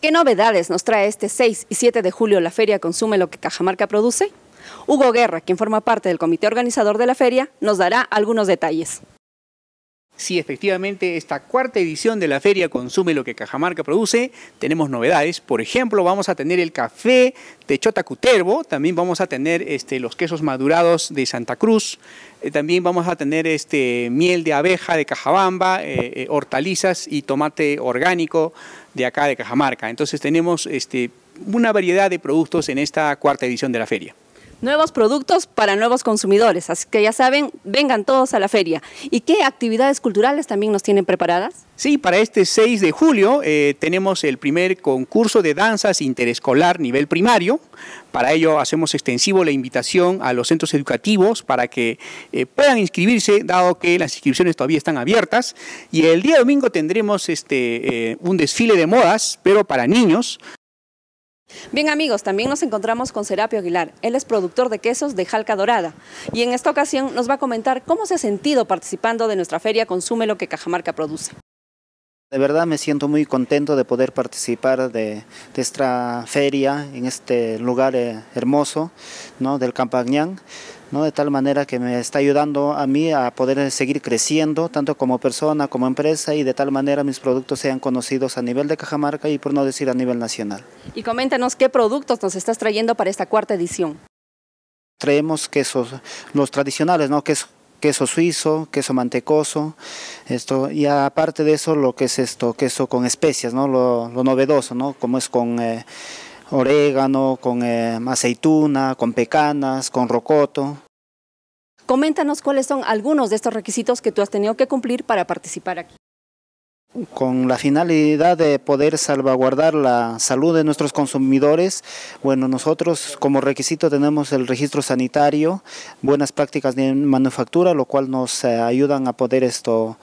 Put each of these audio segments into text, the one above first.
¿Qué novedades nos trae este 6 y 7 de julio la feria Consume lo que Cajamarca produce? Hugo Guerra, quien forma parte del comité organizador de la feria, nos dará algunos detalles. Si efectivamente, esta cuarta edición de la feria Consume lo que Cajamarca produce, tenemos novedades. Por ejemplo, vamos a tener el café de Chota Cuterbo, también vamos a tener este, los quesos madurados de Santa Cruz, eh, también vamos a tener este, miel de abeja de Cajabamba, eh, eh, hortalizas y tomate orgánico de acá de Cajamarca. Entonces tenemos este, una variedad de productos en esta cuarta edición de la feria nuevos productos para nuevos consumidores. Así que ya saben, vengan todos a la feria. ¿Y qué actividades culturales también nos tienen preparadas? Sí, para este 6 de julio eh, tenemos el primer concurso de danzas interescolar nivel primario. Para ello hacemos extensivo la invitación a los centros educativos para que eh, puedan inscribirse, dado que las inscripciones todavía están abiertas. Y el día domingo tendremos este, eh, un desfile de modas, pero para niños. Bien amigos, también nos encontramos con Serapio Aguilar. Él es productor de quesos de Jalca Dorada y en esta ocasión nos va a comentar cómo se ha sentido participando de nuestra feria Consume lo que Cajamarca produce. De verdad me siento muy contento de poder participar de, esta feria en este lugar eh, hermoso del Campagnán de tal manera que me está ayudando a mí a poder seguir creciendo, tanto como persona, como empresa, y de tal manera mis productos sean conocidos a nivel de Cajamarca y por no decir a nivel nacional. Y coméntanos qué productos nos estás trayendo para esta cuarta edición. Traemos quesos, los tradicionales, ¿no? Queso, queso suizo, queso mantecoso, esto, y aparte de eso lo que es esto, queso con especias, ¿no? Lo, novedoso, Como es con... Eh, orégano, con eh, aceituna, con pecanas, con rocoto. Coméntanos cuáles son algunos de estos requisitos que tú has tenido que cumplir para participar aquí. Con la finalidad de poder salvaguardar la salud de nuestros consumidores, bueno, nosotros como requisito tenemos el registro sanitario, buenas prácticas de manufactura, lo cual nos eh, ayudan a poder esto,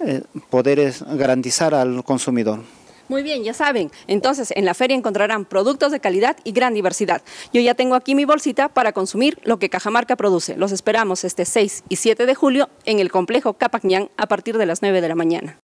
eh, poder garantizar al consumidor. Muy bien, ya saben. Entonces, en la feria encontrarán productos de calidad y gran diversidad. Yo ya tengo aquí mi bolsita para consumir lo que Cajamarca produce. Los esperamos este 6 y 7 de julio en el complejo Capacñán a partir de las 9 de la mañana.